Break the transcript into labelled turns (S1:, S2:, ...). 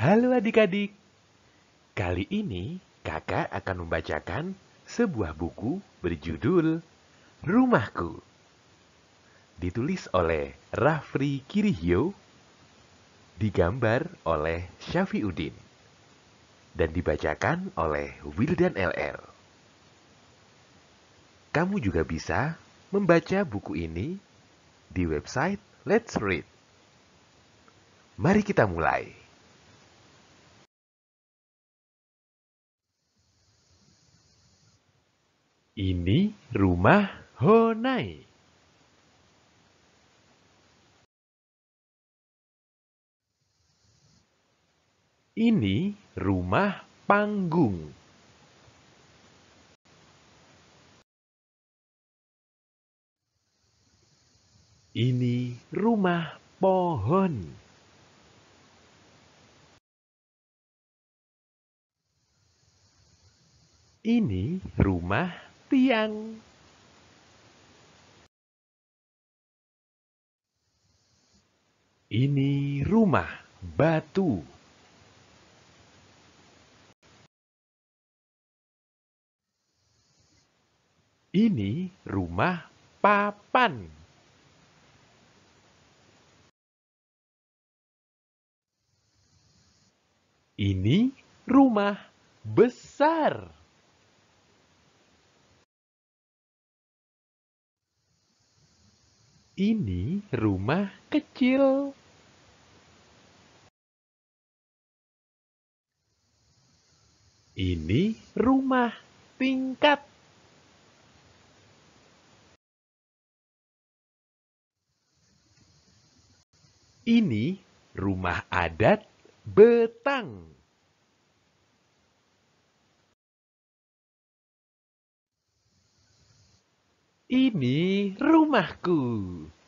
S1: Halo adik-adik. Kali ini kakak akan membacakan sebuah buku berjudul Rumahku. Ditulis oleh Rafri Kirihyo, digambar oleh Syafi Udin, dan dibacakan oleh Wildan LL. Kamu juga bisa membaca buku ini di website Let's Read. Mari kita mulai.
S2: Ini rumah Honai. Ini rumah panggung. Ini rumah pohon. Ini rumah tiang. Ini rumah batu. Ini rumah papan. Ini rumah besar. Ini rumah kecil. Ini rumah tingkat. Ini rumah adat Betang. Ini rumahku.